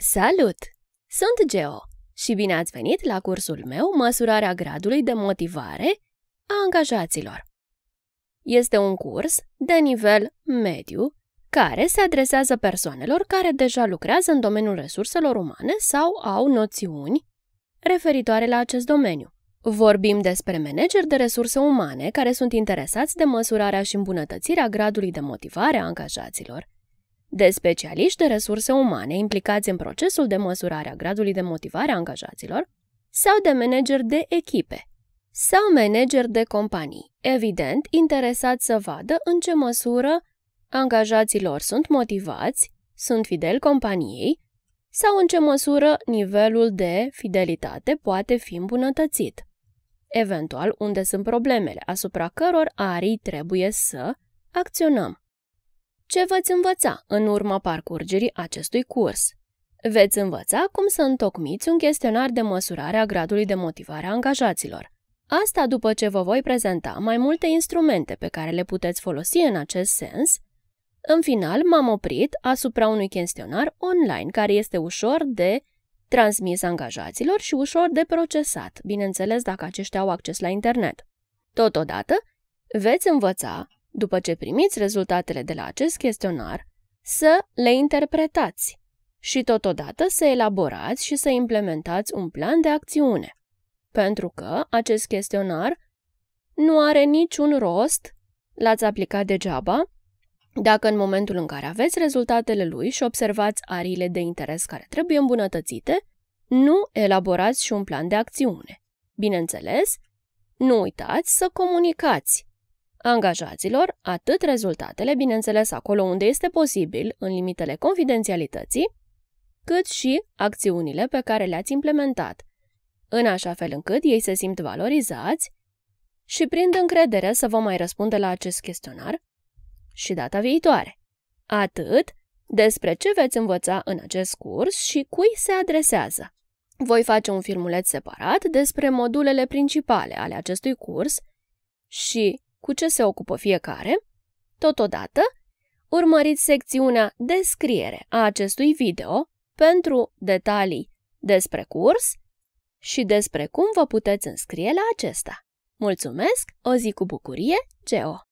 Salut! Sunt Geo și bine ați venit la cursul meu Măsurarea gradului de motivare a angajaților. Este un curs de nivel mediu care se adresează persoanelor care deja lucrează în domeniul resurselor umane sau au noțiuni referitoare la acest domeniu. Vorbim despre manageri de resurse umane care sunt interesați de măsurarea și îmbunătățirea gradului de motivare a angajaților de specialiști de resurse umane implicați în procesul de măsurare a gradului de motivare a angajaților sau de manageri de echipe sau manageri de companii, evident interesați să vadă în ce măsură angajații lor sunt motivați, sunt fideli companiei sau în ce măsură nivelul de fidelitate poate fi îmbunătățit. Eventual, unde sunt problemele asupra căror arii trebuie să acționăm. Ce veți învăța în urma parcurgerii acestui curs? Veți învăța cum să întocmiți un chestionar de măsurare a gradului de motivare a angajaților. Asta după ce vă voi prezenta mai multe instrumente pe care le puteți folosi în acest sens. În final, m-am oprit asupra unui chestionar online care este ușor de transmis angajaților și ușor de procesat, bineînțeles dacă aceștia au acces la internet. Totodată, veți învăța după ce primiți rezultatele de la acest chestionar, să le interpretați și totodată să elaborați și să implementați un plan de acțiune. Pentru că acest chestionar nu are niciun rost, l-ați aplicat degeaba, dacă în momentul în care aveți rezultatele lui și observați ariile de interes care trebuie îmbunătățite, nu elaborați și un plan de acțiune. Bineînțeles, nu uitați să comunicați angajaților, atât rezultatele, bineînțeles acolo unde este posibil, în limitele confidențialității, cât și acțiunile pe care le-ați implementat, în așa fel încât ei se simt valorizați și prind încredere să vă mai răspundă la acest chestionar și data viitoare. Atât despre ce veți învăța în acest curs și cui se adresează. Voi face un filmuleț separat despre modulele principale ale acestui curs și cu ce se ocupă fiecare. Totodată, urmăriți secțiunea Descriere a acestui video pentru detalii despre curs și despre cum vă puteți înscrie la acesta. Mulțumesc, o zi cu bucurie, Geo!